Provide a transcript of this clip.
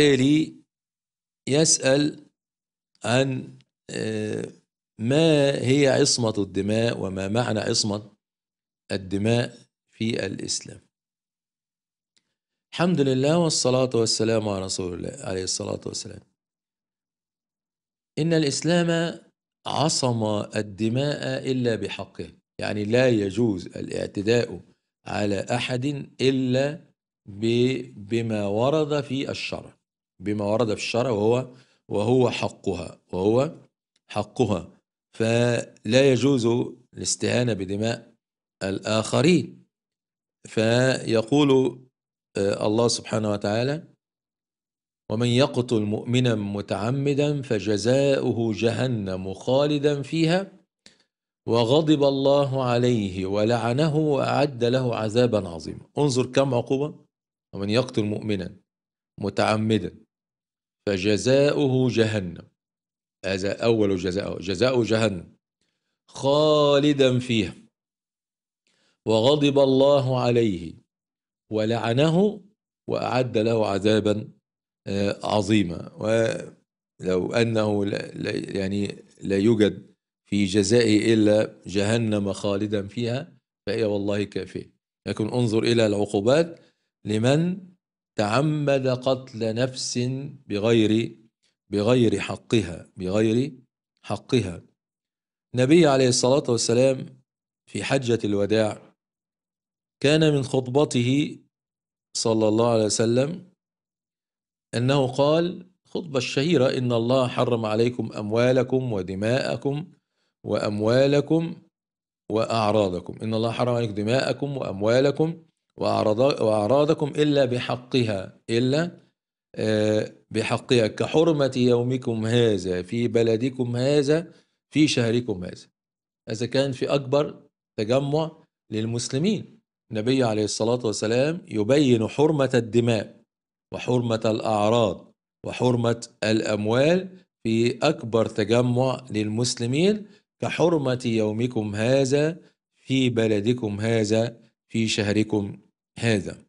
بالتالي يسأل عن آه، ما هي عصمة الدماء وما معنى عصمة الدماء في الإسلام الحمد لله والصلاة والسلام على رسول الله عليه الصلاة والسلام إن الإسلام عصم الدماء إلا بحقه يعني لا يجوز الاعتداء على أحد إلا بما ورد في الشرع بما ورد في الشرع وهو وهو حقها وهو حقها فلا يجوز الاستهانة بدماء الآخرين فيقول آه، الله سبحانه وتعالى ومن يقتل مؤمنا متعمدا فجزاؤه جهنم خالدا فيها وغضب الله عليه ولعنه وأعد له عذابا عظيما انظر كم عقوبة ومن يقتل مؤمنا متعمدا فجزاؤه جهنم هذا أول جزاء جزاء جهنم خالدا فيها وغضب الله عليه ولعنه وأعد له عذابا آه، عظيما ولو أنه يعني لا يوجد في جزائه إلا جهنم خالدا فيها فهي والله كافية لكن انظر إلى العقوبات لمن تعمد قتل نفس بغير بغير حقها بغير حقها النبي عليه الصلاة والسلام في حجة الوداع كان من خطبته صلى الله عليه وسلم أنه قال الخطبة الشهيرة إن الله حرم عليكم أموالكم ودماءكم وأموالكم وأعراضكم إن الله حرم عليكم دماءكم وأموالكم وأعراضكم إلا بحقها إلا آه، بحقها كحرمة يومكم هذا في بلدكم هذا في شهركم هذا هذا كان في أكبر تجمع للمسلمين النبي عليه الصلاة والسلام يبين حرمة الدماء وحرمة الأعراض وحرمة الأموال في أكبر تجمع للمسلمين كحرمة يومكم هذا في بلدكم هذا في شهركم هذا